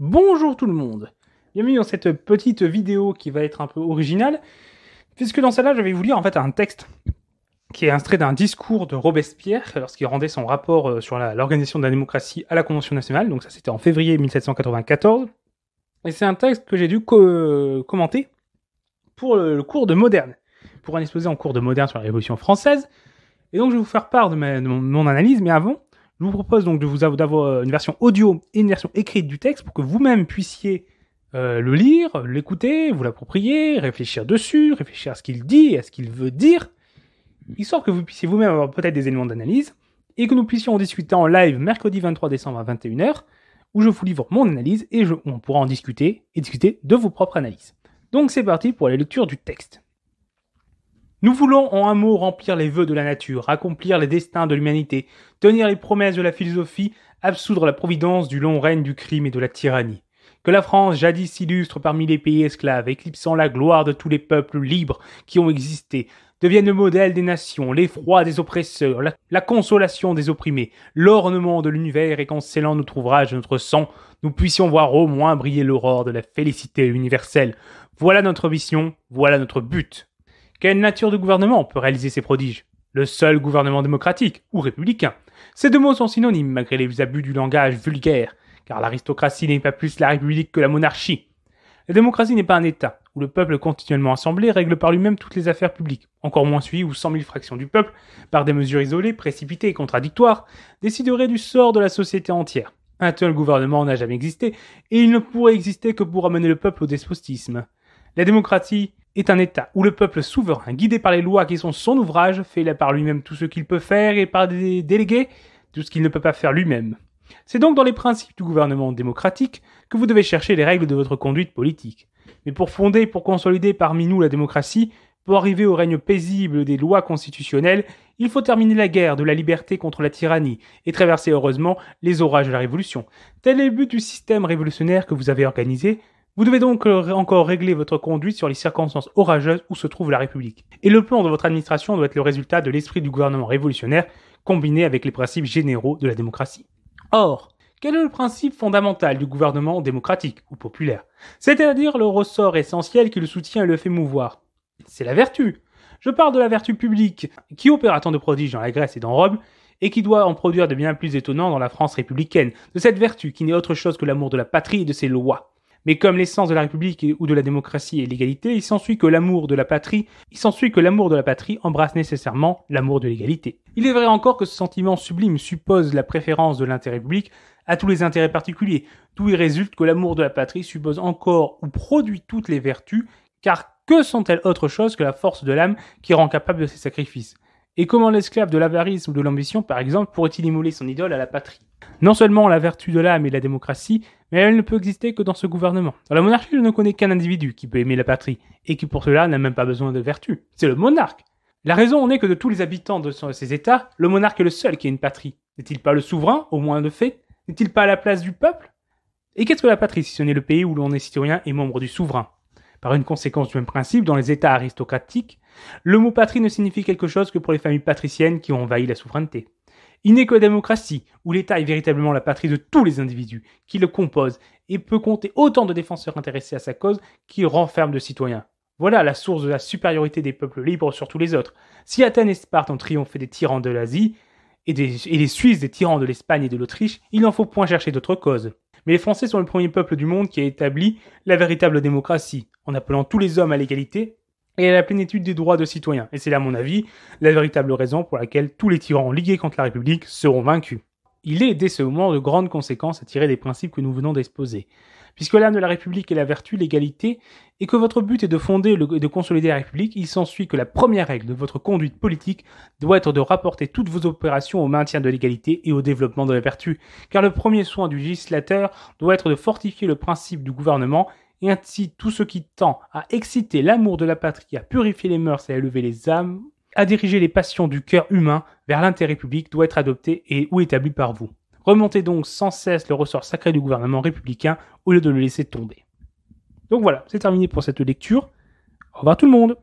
Bonjour tout le monde Bienvenue dans cette petite vidéo qui va être un peu originale, puisque dans celle-là, je vais vous lire en fait un texte qui est instrait d'un discours de Robespierre lorsqu'il euh, rendait son rapport euh, sur l'organisation de la démocratie à la Convention nationale, donc ça c'était en février 1794, et c'est un texte que j'ai dû euh, commenter pour le, cours de moderne, pour un exposé en cours de moderne sur la Révolution française, et donc je vais vous faire part de mon analyse, mais avant, je vous propose donc de vous d'avoir euh, une version audio et une version écrite du texte pour que vous-même puissiez euh, le lire, l'écouter, vous l'approprier, réfléchir dessus, réfléchir à ce qu'il dit, à ce qu'il veut dire, histoire que vous puissiez vous-même avoir peut-être des éléments d'analyse et que nous puissions en discuter en live mercredi 23 décembre à 21h où je vous livre mon analyse et on pourra en discuter et discuter de vos propres analyses. Donc c'est parti pour la lecture du texte. Nous voulons en un mot remplir les vœux de la nature, accomplir les destins de l'humanité, tenir les promesses de la philosophie, absoudre la providence du long règne du crime et de la tyrannie. Que la France, jadis illustre parmi les pays esclaves, éclipsant la gloire de tous les peuples libres qui ont existé, devienne le modèle des nations, l'effroi des oppresseurs, la, consolation des opprimés, l'ornement de l'univers et qu'en scellant notre ouvrage et notre sang, nous puissions voir au moins briller l'aurore de la félicité universelle. Voilà notre mission, voilà notre but. Quelle nature de gouvernement peut réaliser ces prodiges Le seul gouvernement démocratique ou républicain. Ces deux mots sont synonymes malgré les abus du langage vulgaire, car l'aristocratie n'est pas plus la République que la monarchie. La démocratie n'est pas un État où le peuple continuellement assemblé règle par lui-même toutes les affaires publiques, encore moins celui où cent mille fractions du peuple, par des mesures isolées, précipitées et contradictoires, décideraient du sort de la société entière. Un tel gouvernement n'a jamais existé, et il ne pourrait exister que pour amener le peuple au despotisme. La démocratie est un État où le peuple souverain, guidé par les lois qui sont son ouvrage, fait là par lui-même tout ce qu'il peut faire et par des délégués tout ce qu'il ne peut pas faire lui-même. C'est donc dans les principes du gouvernement démocratique que vous devez chercher les règles de votre conduite politique. Mais pour fonder pour consolider parmi nous la démocratie, pour arriver au règne paisible des lois constitutionnelles, il faut terminer la guerre de la liberté contre la tyrannie et traverser heureusement les orages de la Révolution. Tel est le but du système révolutionnaire que vous avez organisé, vous devez donc euh, encore régler votre conduite sur les circonstances orageuses où se trouve la République. Et le plan de votre administration doit être le résultat de l'esprit du gouvernement révolutionnaire combiné avec les principes généraux de la démocratie. Or, quel est le principe fondamental du gouvernement démocratique ou populaire C'est-à-dire le ressort essentiel qui le soutient et le fait mouvoir. C'est la vertu. Je parle de la vertu publique, qui opère à tant de prodiges dans la Grèce et dans Rome, et qui doit en produire de bien plus étonnants dans la France républicaine, de cette vertu qui n'est autre chose que l'amour de la patrie et de ses lois. Mais comme l'essence de la République ou de la démocratie est l'égalité, il s'ensuit que l'amour de la patrie, il s'ensuit que l'amour de la patrie embrasse nécessairement l'amour de l'égalité. Il est vrai encore que ce sentiment sublime suppose la préférence de l'intérêt public à tous les intérêts particuliers, d'où il résulte que l'amour de la patrie suppose encore ou produit toutes les vertus, car que sont-elles autre chose que la force de l'âme qui rend capable de ces sacrifices et comment l'esclave de l'avarice ou de l'ambition, par exemple, pourrait-il immoler son idole à la patrie Non seulement la vertu de l'âme et la démocratie, mais elle ne peut exister que dans ce gouvernement. Dans la monarchie, je ne connais qu'un individu qui peut aimer la patrie, et qui pour cela n'a même pas besoin de vertu. C'est le monarque. La raison en est que de tous les habitants de ces États, le monarque est le seul qui ait une patrie. N'est-il pas le souverain, au moins de fait N'est-il pas à la place du peuple Et qu'est-ce que la patrie si ce n'est le pays où l'on est citoyen et membre du souverain par une conséquence du même principe, dans les États aristocratiques, le mot patrie ne signifie quelque chose que pour les familles patriciennes qui ont envahi la souveraineté. Il n'est que la démocratie, où l'État est véritablement la patrie de tous les individus qui le composent et peut compter autant de défenseurs intéressés à sa cause qu'il renferme de citoyens. Voilà la source de la supériorité des peuples libres sur tous les autres. Si Athènes et Sparte ont triomphé des tyrans de l'Asie, et, et les Suisses des tyrans de l'Espagne et de l'Autriche, il n'en faut point chercher d'autres causes mais les Français sont le premier peuple du monde qui a établi la véritable démocratie, en appelant tous les hommes à l'égalité et à la plénitude des droits de citoyens. Et c'est là, à mon avis, la véritable raison pour laquelle tous les tyrans ligués contre la République seront vaincus. Il est dès ce moment de grandes conséquences à tirer des principes que nous venons d'exposer. Puisque l'âme de la République est la vertu, l'égalité, et que votre but est de fonder et de consolider la République, il s'ensuit que la première règle de votre conduite politique doit être de rapporter toutes vos opérations au maintien de l'égalité et au développement de la vertu, car le premier soin du législateur doit être de fortifier le principe du gouvernement, et ainsi tout ce qui tend à exciter l'amour de la patrie, à purifier les mœurs et à élever les âmes à diriger les passions du cœur humain vers l'intérêt public doit être adopté et ou établi par vous. Remontez donc sans cesse le ressort sacré du gouvernement républicain au lieu de le laisser tomber. Donc voilà, c'est terminé pour cette lecture. Au revoir tout le monde